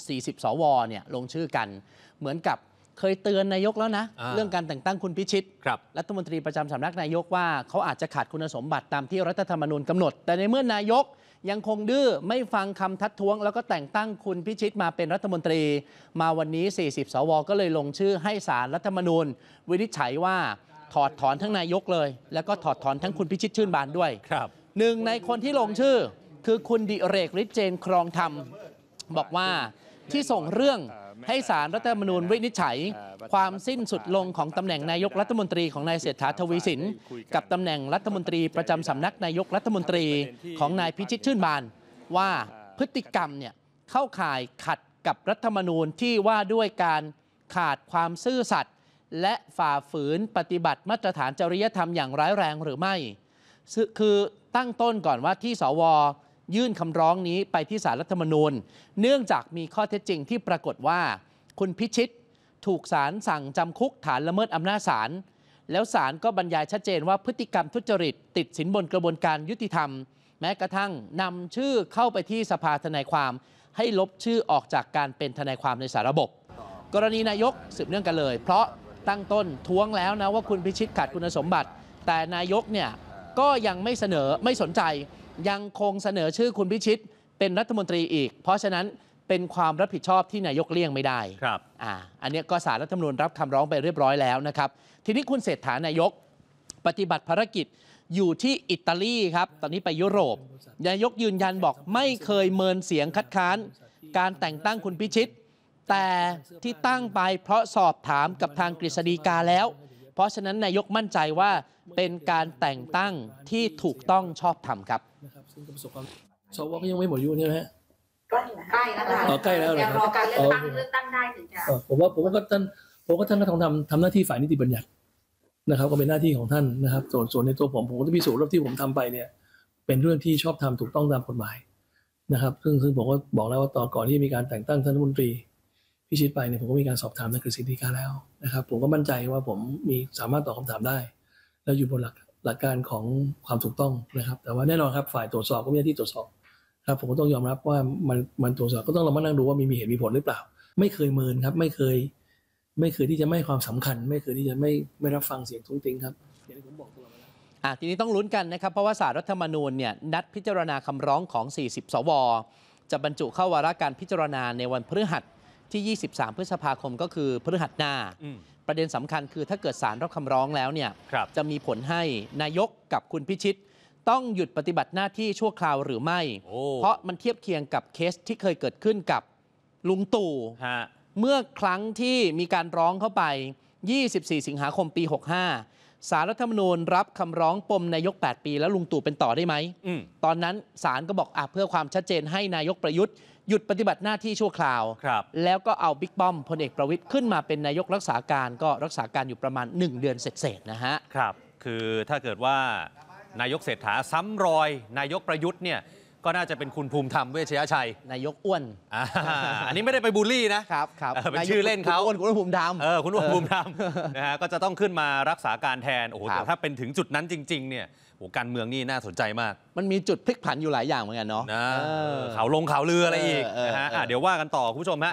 40 สวเนี่ยลงชื่อกันเหมือนกับเคยเตือนนายกแล้วนะ เรื่องการแต่งตั้งคุณพิชิต รัฐมนตรีประจำสำนักนายกว่า เขาอาจจะขาดคุณสมบัติตามที่รัฐธรรมนูญกำหนดแต่ในเมื่อนายก ยังคงดื้อไม่ฟังคำทัดท้วง แล้วก็แต่งตั้งคุณพิชิตมาเป็นรัฐมนตรี มาวันนี้ 40สวก็เลยลงชื่อให้สารรัฐธรรมนูญ วินิจฉัยว่าถอดถอนทั้งนายกเลย แล้วก็ถอดถอนทั้งคุณพิชิตชื่นบานด้วยครับหนึ่งในคนที่ลงชื่อ คือคุณดิเรกฤทธิ์เจนครองธรรมบอกว่าที่ส่งเรื่องให้สารรัฐธรรมนูญวินิจฉัย ความสิ้นสุดลงของตำแหน่งนายกรัฐมนตรีของนายเศรษฐาทวีสินกับตำแหน่งรัฐมนตรีประจำสำนักนายกรัฐมนตรีของนายพิชิตชื่นบาน ว่าพฤติกรรมเนี่ยเข้าข่ายขัดกับรัฐธรรมนูญที่ว่าด้วยการขาดความซื่อสัตย์และฝ่าฝืนปฏิบัติมาตรฐานจริยธรรมอย่างร้ายแรงหรือไม่ คือตั้งต้นก่อนว่าที่สวยื่นคำร้องนี้ไปที่สารรัฐธรรมนูญ เนื่องจากมีข้อเท็จจริงที่ปรากฏว่า คุณพิชิต ถูกศาลสั่งจำคุกฐานละเมิดอำนาจศาล แล้วศาลก็บรรยายชัดเจนว่าพฤติกรรมทุจริต ติดสินบนกระบวนการยุติธรรม แม้กระทั่งนำชื่อเข้าไปที่สภาทนายความให้ลบชื่อออกจากการเป็นทนายความในสารระบบ กรณีนายกสืบเนื่องกันเลย เพราะตั้งต้นท้วงแล้วนะว่าคุณพิชิตขาดคุณสมบัติ แต่นายกเนี่ยก็ยังไม่เสนอไม่สนใจยังคงเสนอชื่อคุณพิชิต เป็นรัฐมนตรีอีก เพราะฉะนั้นเป็นความรับผิดชอบที่นายกเลี่ยงไม่ได้ครับอ่าอันนี้ก็สารรัฐธรรมนูญรับคำร้องไปเรียบร้อยแล้วนะครับ ทีนี้คุณเศรษฐานายก ปฏิบัติภารกิจ อยู่ที่อิตาลีครับตอนนี้ไปยุโรป นายกยืนยันบอกไม่เคยเมินเสียงคัดค้าน การแต่งตั้งคุณพิชิต แต่ที่ตั้งไปเพราะสอบถามกับทางกฤษฎีกาแล้วเพราะฉะนั้นนายกมั่นใจว่าเป็นการแต่งตั้งที่ถูกต้องชอบธรรมครับสวก็ยังไม่หมดยุใช่ไหมใกล้แล้วใกล้แล้วเลยรอการเลือกตั้งเลือกตั้งได้ถึงจะผมว่าผมก็ท่านผมก็ท่านก็ต้องทำทำหน้าที่ฝ่ายนิติบัญญัตินะครับ ก็เป็นหน้าที่ของท่านนะครับ ส่วนส่วนในตัวผมผมก็จะพิสูจน์ว่าที่ผมทำไปเนี่ยเป็นเรื่องที่ชอบทำถูกต้องตามกฎหมายนะครับ ซึ่งซึ่งผมก็บอกแล้วว่าต่อก่อนที่มีการแต่งตั้งท่านรัฐมนตรีพิชิตไปเนี่ยผมก็มีการสอบถามนักกฤษฎีกาแล้วนะครับผมก็มั่นใจว่าผมมีสามารถตอบคาถามได้ และอยู่บนหลักหลักการของความถูกต้องนะครับ แต่ว่าแน่นอนครับฝ่ายตรวจสอบก็มีหน้าที่ตรวจสอบครับผมก็ต้องยอมรับว่ามันมันตรวจสอบก็ต้องเรามานั่งดูว่ามีมีเหตุมีผลหรือเปล่า ไม่เคยเมินครับไม่เคย ไม่เคยที่จะไม่ความสำคัญ ไม่เคยที่จะไม่ไม่รับฟังเสียงทุ้งติงครับอย่างที่ผมบอกตลอดเลาอ่ะทีนี้ต้องลุ้นกันนะครับเพราะว่าสารรัฐธรรมนูญเนี่ยนัดพิจารณาคำร้องของ40สวจะบรรจุเข้าวาระการพิจารณาในวันพฤหัสที่ 23 พฤษภาคมก็คือพฤหัสหน้าประเด็นสำคัญคือถ้าเกิดสารรับคำร้องแล้วเนี่ย จะมีผลให้นายกกับคุณพิชิต ต้องหยุดปฏิบัติหน้าที่ชั่วคราวหรือไม่ เพราะมันเทียบเคียงกับเคสที่เคยเกิดขึ้นกับลุงตู่เมื่อครั้งที่มีการร้องเข้าไป24 สิงหาคมปี65สารรัฐธรรมนูญรับคำร้องปมนายก 8 ปีแล้วลุงตู่เป็นต่อได้ไหม ตอนนั้นสารก็บอกอเพื่อความชัดเจนให้นายกประยุทธ์หยุดปฏิบัติหน้าที่ชั่วคราวครับแล้วก็เอาบิ๊กป้อมพลเอกประวิทย์ขึ้นมาเป็นนายกรักษาการ ก็รักษาการอยู่ประมาณ 1 เดือนเส็จๆนะฮะ ครับ คือถ้าเกิดว่า นายกเศรษฐาซ้ำรอยนายกประยุทธ์เนี่ยก็น่าจะเป็นคุณภูมิธรรมเวชยชัย นายกอ้วน อันนี้ไม่ได้ไปบูลลี่นะครับครับเป็นชื่อเล่นเขาอ้วนคุณภูมิธรรมเออคุณภูมิธรรมนะฮะก็จะต้องขึ้นมารักษาการแทนโอ้โหแต่ถ้าเป็นถึงจุดนั้นจริงๆเนี่ยโอ้การเมืองนี่น่าสนใจมาก มันมีจุดพลิกผันอยู่หลายอย่างเหมือนกันเนาะเขาลงเขาเรืออะไรอีกนะฮะเดี๋ยวว่ากันต่อ คุณผู้ชมฮะ